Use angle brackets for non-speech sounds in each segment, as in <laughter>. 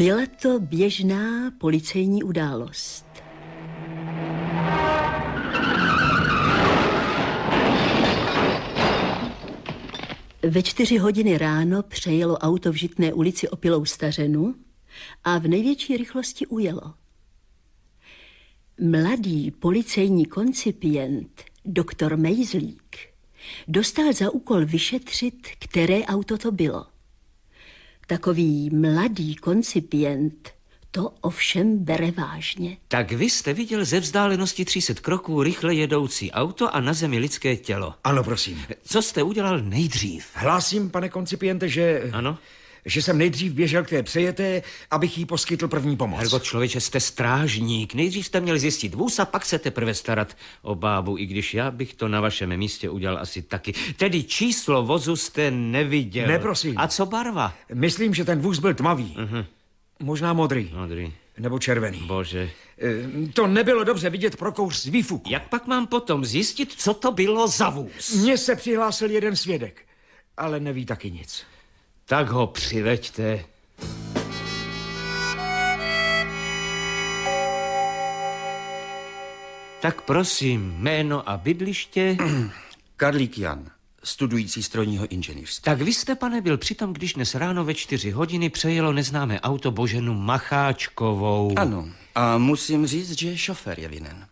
Byla to běžná policejní událost. Ve čtyři hodiny ráno přejelo auto v Žitné ulici opilou stařenu a v největší rychlosti ujelo. Mladý policejní koncipient, doktor Mejzlík, dostal za úkol vyšetřit, které auto to bylo. Takový mladý koncipient to ovšem bere vážně. Tak vy jste viděl ze vzdálenosti 300 kroků rychle jedoucí auto a na zemi lidské tělo. Ano, prosím. Co jste udělal nejdřív? Hlásím, pane koncipiente, že... Ano? že jsem nejdřív běžel k té přejeté, abych jí poskytl první pomoc. Hergo, člověče, jste strážník. Nejdřív jste měl zjistit vůz a pak se teprve starat o bábu, i když já bych to na vašem místě udělal asi taky. Tedy číslo vozu jste neviděl. Neprosím. A co barva? Myslím, že ten vůz byl tmavý. Uh-huh. Možná modrý. Modrý. Nebo červený. Bože. Eh, to nebylo dobře vidět pro kouř z výfuku. Jak pak mám potom zjistit, co to bylo za vůz? Mně se přihlásil jeden svědek, ale neví taky nic tak ho přiveďte. Tak prosím, jméno a bydliště. <clears throat> Karlík Jan, studující strojního inženýrství. Tak vy jste, pane, byl přitom, když dnes ráno ve čtyři hodiny přejelo neznámé auto Boženu Macháčkovou. Ano, a musím říct, že šofér je vinen.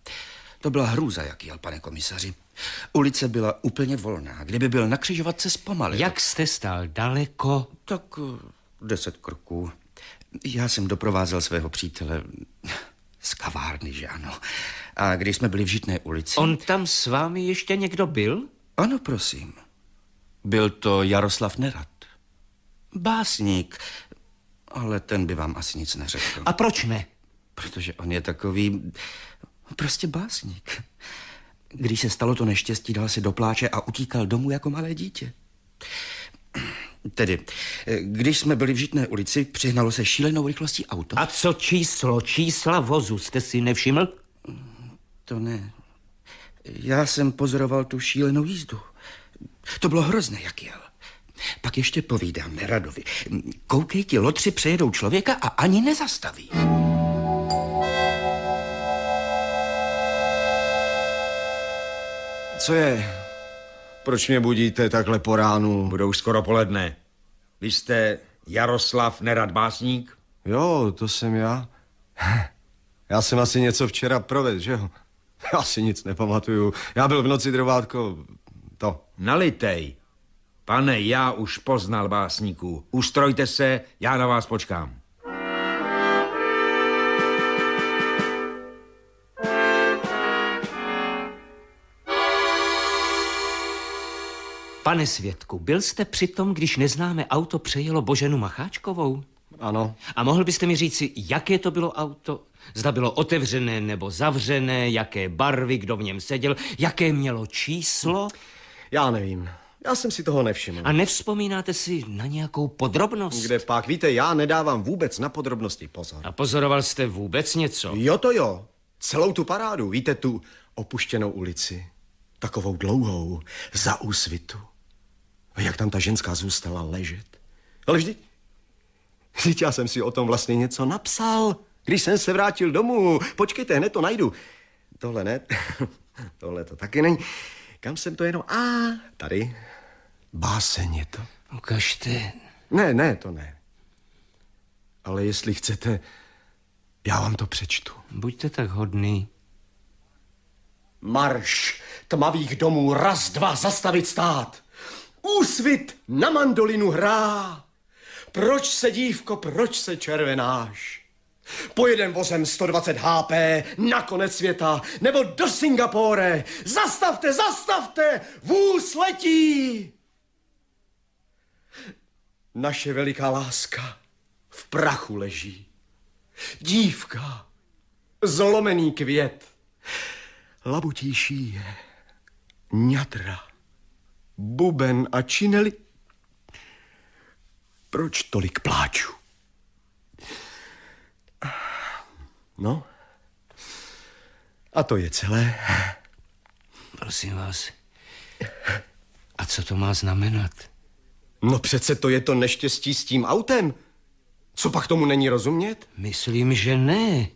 To byla hrůza, jak jel, pane komisaři. Ulice byla úplně volná. Kdyby byl na křižovatce, zpomalil. Jak jste stál daleko? Tak eh, deset kroků. Já jsem doprovázel svého přítele z kavárny, že ano. A když jsme byli v Žitné ulici... On tam s vámi ještě někdo byl? Ano, prosím. Byl to Jaroslav Nerad. Básník, ale ten by vám asi nic neřekl. A proč ne? Protože on je takový... Prostě básník. Když se stalo to neštěstí, dal se do pláče a utíkal domů jako malé dítě. Tedy, když jsme byli v Žitné ulici, přihnalo se šílenou rychlostí auto. A co číslo? Čísla vozu jste si nevšiml? To ne. Já jsem pozoroval tu šílenou jízdu. To bylo hrozné, jak jel. Pak ještě povídám Neradovi. Koukej ti, lotři přejedou člověka a ani nezastaví. co je? Proč mě budíte takhle po ránu? Budou už skoro poledne. Vy jste Jaroslav Nerad Básník? Jo, to jsem já. <laughs> Já jsem asi něco včera provedl, že jo? <laughs> Já si nic nepamatuju. Já byl v noci drovátko... To. Nalitej. Pane, já už poznal básníku. Ustrojte se, já na vás počkám. Pane svědku, byl jste přitom, když neznáme auto přejelo Boženu Macháčkovou? Ano. A mohl byste mi říci, jaké to bylo auto? Zda bylo otevřené nebo zavřené, jaké barvy, kdo v něm seděl, jaké mělo číslo? Já nevím. Já jsem si toho nevšiml. A nevzpomínáte si na nějakou podrobnost? Kde pak? Víte, já nedávám vůbec na podrobnosti pozor. A pozoroval jste vůbec něco? Jo to jo. Celou tu parádu. Víte, tu opuštěnou ulici. Takovou dlouhou, za úsvitu. A jak tam ta ženská zůstala ležet? Ale vždy, vždyť já jsem si o tom vlastně něco napsal, když jsem se vrátil domů. Počkejte, hned to najdu. Tohle ne, <laughs> tohle to taky není. Kam jsem to jenom? A tady. Báseň je to. Ukažte. Ne, ne, to ne. Ale jestli chcete, já vám to přečtu. Buďte tak hodný. Marš tmavých domů, raz, dva, zastavit stát. Úsvit na mandolinu hrá. Proč se, dívko, proč se červenáš? Pojedem vozem 120 HP na konec světa nebo do Singapore. Zastavte, zastavte, vůz letí. Naše veliká láska v prachu leží. Dívka, zlomený květ, labutíší je, ňatra buben a čineli. Proč tolik pláču? No, a to je celé. Prosím vás, a co to má znamenat? No přece to je to neštěstí s tím autem. Co pak tomu není rozumět? Myslím, že ne.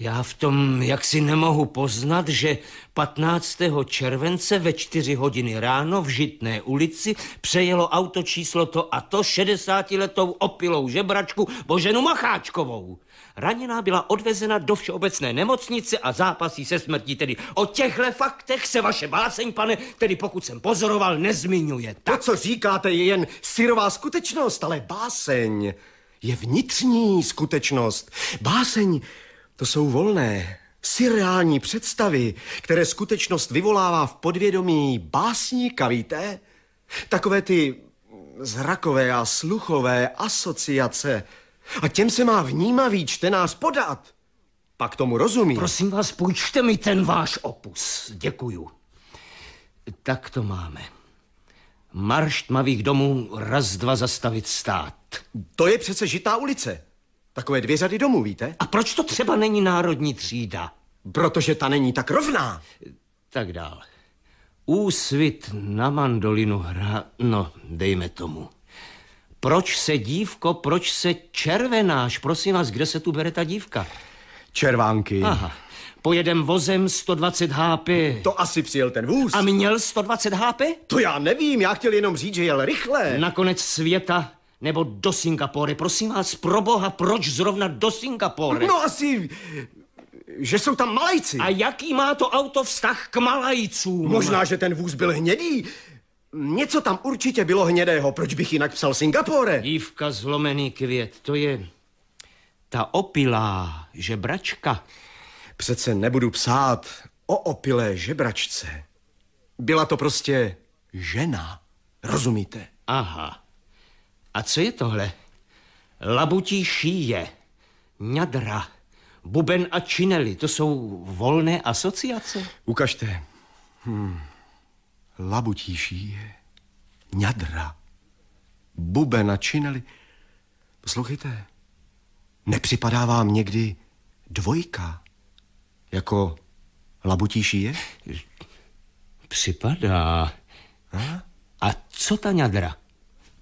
Já v tom jak si nemohu poznat, že 15. července ve 4 hodiny ráno v Žitné ulici přejelo auto číslo to a to 60-letou opilou žebračku Boženu Macháčkovou. Raněná byla odvezena do všeobecné nemocnice a zápasí se smrtí. Tedy o těchto faktech se vaše báseň, pane, tedy pokud jsem pozoroval, nezmiňuje. To, co říkáte, je jen syrová skutečnost, ale báseň je vnitřní skutečnost. Báseň to jsou volné, syreální představy, které skutečnost vyvolává v podvědomí básníka, víte? Takové ty zrakové a sluchové asociace. A těm se má vnímavý čtenář podat. Pak tomu rozumí. Prosím vás, půjčte mi ten váš opus. Děkuju. Tak to máme. Marš tmavých domů, raz, dva zastavit stát. To je přece žitá ulice. Takové dvě řady domů, víte? A proč to třeba není národní třída? Protože ta není tak rovná. Tak dál. Úsvit na mandolinu hra, no, dejme tomu. Proč se dívko, proč se červenáš? Prosím vás, kde se tu bere ta dívka? Červánky. Aha. Pojedem vozem 120 HP. To asi přijel ten vůz. A měl 120 HP? To já nevím, já chtěl jenom říct, že jel rychle. Nakonec světa nebo do Singapore. Prosím vás, pro boha, proč zrovna do Singapore? No asi, že jsou tam Malajci. A jaký má to auto vztah k Malajcům? Možná, že ten vůz byl hnědý. Něco tam určitě bylo hnědého, proč bych jinak psal Singapore? Dívka zlomený květ, to je ta opilá žebračka. Přece nebudu psát o opilé žebračce. Byla to prostě žena, rozumíte? Aha. A co je tohle? Labutí šíje, ňadra, buben a činely, to jsou volné asociace. Ukažte. Hmm. Labutí šíje, ňadra, buben a činely. Poslouchejte, nepřipadá vám někdy dvojka? Jako labutí šíje? Připadá. A, a co ta ňadra?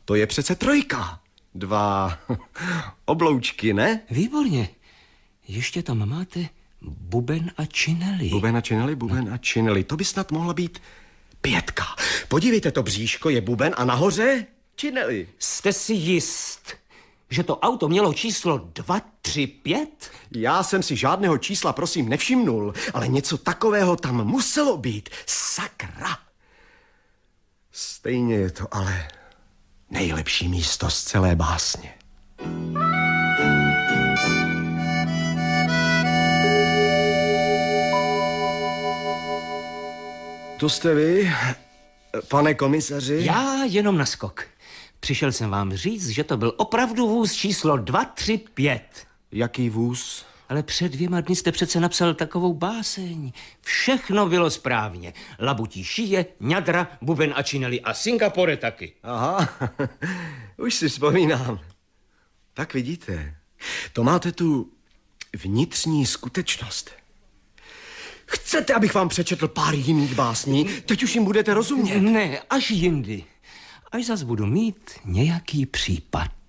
To je přece trojka. Dva <laughs> obloučky, ne? Výborně. Ještě tam máte buben a čineli. Buben a čineli, buben no. a čineli. To by snad mohla být pětka. Podívejte, to bříško je buben a nahoře čineli. Jste si jist, že to auto mělo číslo 235? Já jsem si žádného čísla, prosím, nevšimnul, ale něco takového tam muselo být. Sakra! Stejně je to ale nejlepší místo z celé básně. To jste vy, pane komisaři? Já jenom na skok. Přišel jsem vám říct, že to byl opravdu vůz číslo 235. Jaký vůz? Ale před dvěma dny jste přece napsal takovou báseň. Všechno bylo správně. Labutí šije, ňadra, buben a čineli a Singapore taky. Aha, <laughs> už si vzpomínám. Tak vidíte, to máte tu vnitřní skutečnost. Chcete, abych vám přečetl pár jiných básní? Teď už jim budete rozumět. Ne, ne až jindy. Až zas budu mít nějaký případ.